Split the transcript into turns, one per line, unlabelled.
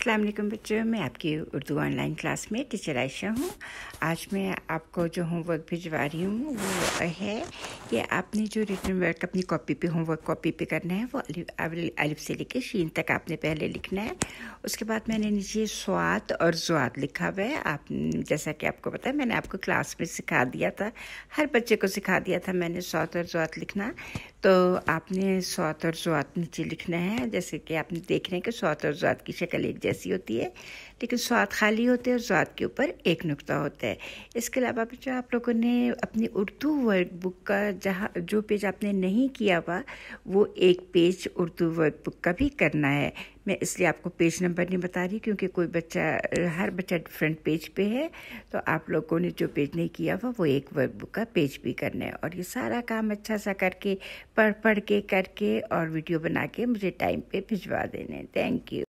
अस्सलाम वालेकुम बच्चों मैं आपकी उर्दू ऑनलाइन क्लास में टीचर आयशा हूँ आज मैं आपको जो होमवर्क भिजवा रही हूँ वो है कि आपने जो रिटर्न वर्क अपनी कॉपी पे होमवर्क कॉपी पे करना है वो अलिफ से लेके शीन तक आपने पहले लिखना है उसके बाद मैंने नीचे स्वाद और जुआत लिखा हुआ है आप जैसा कि आपको पता है मैंने आपको क्लास में सिखा दिया था हर बच्चे को सिखा दिया था मैंने स्वाद और जुआत लिखना तो आपने स्वात और जुआत नीचे लिखना है जैसे कि आपने देख रहे हैं कि स्वात और जुआत की शक्ल एक जैसी होती है लेकिन स्वात खाली होते हैं और जुआत के ऊपर एक नुक्ता होता है इसके अलावा बच्चों आप लोगों ने अपनी उर्दू वर्क बुक का जहाँ जो पेज आपने नहीं किया हुआ वो एक पेज उर्दू वर्क बुक का भी करना है मैं इसलिए आपको पेज नंबर नहीं बता रही क्योंकि कोई बच्चा हर बच्चा डिफरेंट पेज पे है तो आप लोगों ने जो पेज नहीं किया हुआ वो एक वर्क बुक का पेज भी करना है और ये सारा काम अच्छा सा करके पढ़ पढ़ के करके और वीडियो बना के मुझे टाइम पे भिजवा देने थैंक यू